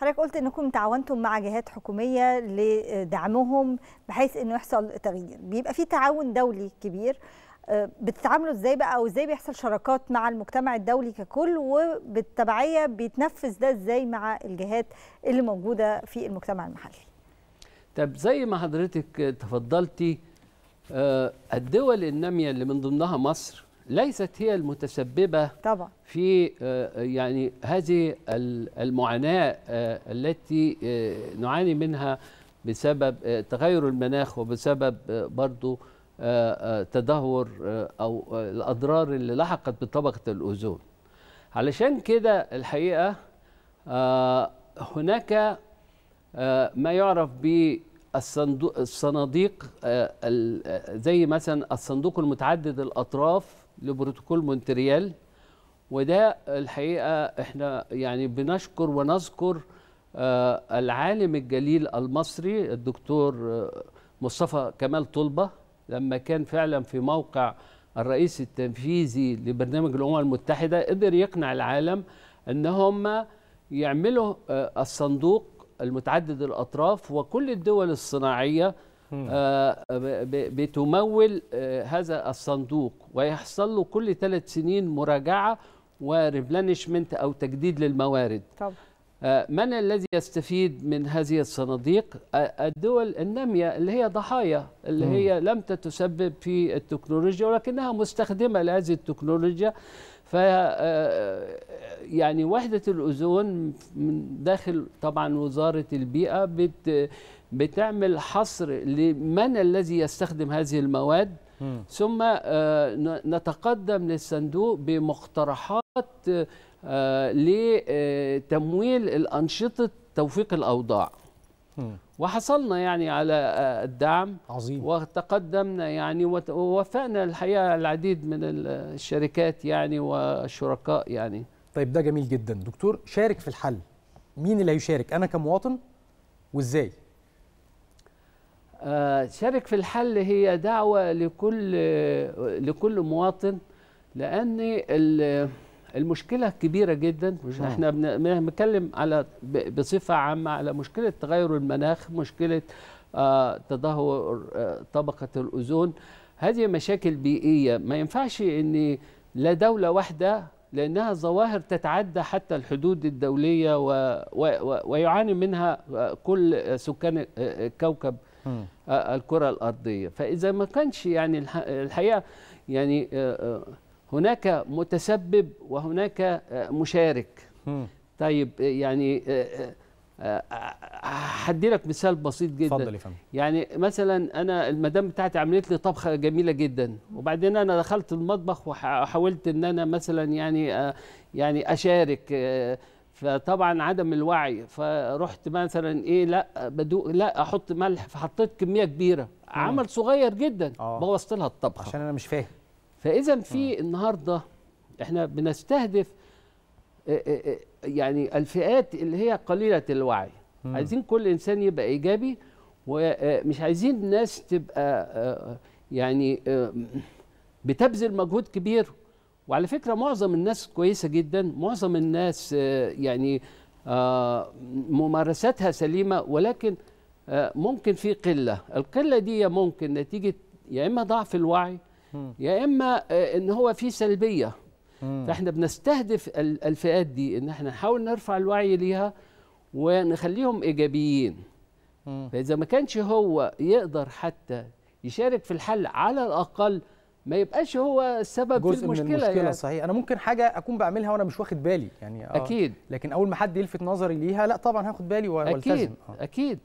حضرتك قلت انكم تعاونتم مع جهات حكوميه لدعمهم بحيث انه يحصل تغيير بيبقى في تعاون دولي كبير آه، بتتعاملوا ازاي بقى او ازاي بيحصل شراكات مع المجتمع الدولي ككل وبالتبعيه بيتنفذ ده ازاي مع الجهات اللي موجوده في المجتمع المحلي طب زي ما حضرتك تفضلتي آه، الدول الناميه اللي من ضمنها مصر ليست هي المتسببة طبعا في آه، آه، يعني هذه المعاناة آه، التي نعاني منها بسبب تغير المناخ وبسبب برضو تدهور أو الأضرار اللي لحقت بطبقة الأوزون علشان كده الحقيقة هناك ما يعرف الصناديق زي مثلا الصندوق المتعدد الأطراف لبروتوكول مونتريال وده الحقيقه احنا يعني بنشكر ونذكر آه، العالم الجليل المصري الدكتور آه، مصطفى كمال طلبه لما كان فعلا في موقع الرئيس التنفيذي لبرنامج الامم المتحده قدر يقنع العالم ان هم يعملوا آه، الصندوق المتعدد الاطراف وكل الدول الصناعيه آه، بتمول آه، هذا الصندوق ويحصل له كل ثلاث سنين مراجعه وريبلانشمنت او تجديد للموارد طبعا آه، من الذي يستفيد من هذه الصناديق الدول الناميه اللي هي ضحايا اللي هي لم تتسبب في التكنولوجيا ولكنها مستخدمه لهذه التكنولوجيا ف يعني وحده الاوزون من داخل طبعا وزاره البيئه بت بتعمل حصر لمن الذي يستخدم هذه المواد ثم آه، نتقدم للصندوق بمقترحات آه، لتمويل الأنشطة توفيق الأوضاع وحصلنا يعني على آه، الدعم عظيم وتقدمنا يعني ووفقنا الحقيقه العديد من الشركات يعني والشركاء يعني طيب ده جميل جدا دكتور شارك في الحل مين اللي هيشارك انا كمواطن وازاي آه، شارك في الحل هي دعوة لكل لكل مواطن لأن المشكلة كبيرة جدا مش نعم. احنا بنتكلم على بصفة عامة على مشكلة تغير المناخ مشكلة آه، تدهور آه، طبقة الأوزون هذه مشاكل بيئية ما ينفعش أن لا دولة واحدة لأنها ظواهر تتعدى حتى الحدود الدولية و... و... ويعاني منها كل سكان الكوكب آه، الكره الارضيه فاذا ما كانش يعني الحقيقه يعني آه، آه، هناك متسبب وهناك مشارك طيب يعني هدي لك مثال بسيط جدا اتفضل يا فندم يعني مثلا انا المدام بتاعتي عملت لي طبخه جميله جدا وبعدين انا دخلت المطبخ وحاولت ان انا مثلا يعني يعني اشارك فطبعا عدم الوعي فرحت مثلا ايه لا بدو لا احط ملح فحطيت كميه كبيره عمل صغير جدا آه. بوظت لها الطبخه عشان انا مش فاهم فاذا في النهارده احنا بنستهدف آه، آه، يعني الفئات اللي هي قليله الوعي مم. عايزين كل انسان يبقى ايجابي ومش عايزين الناس تبقى يعني بتبذل مجهود كبير وعلى فكره معظم الناس كويسه جدا معظم الناس آه، يعني آه، ممارساتها سليمه ولكن آه، ممكن في قله القله دي ممكن نتيجه يا اما ضعف الوعي يا اما ان هو في سلبيه فاحنا بنستهدف الفئات دي ان احنا نحاول نرفع الوعي ليها ونخليهم ايجابيين فاذا ما كانش هو يقدر حتى يشارك في الحل على الاقل ما يبقاش هو السبب جزء في المشكله من المشكله يعني. صحيح انا ممكن حاجه اكون بعملها وانا مش واخد بالي يعني آه. اكيد لكن اول ما حد يلفت نظري ليها لا طبعا هاخد بالي والتزم آه. اكيد اكيد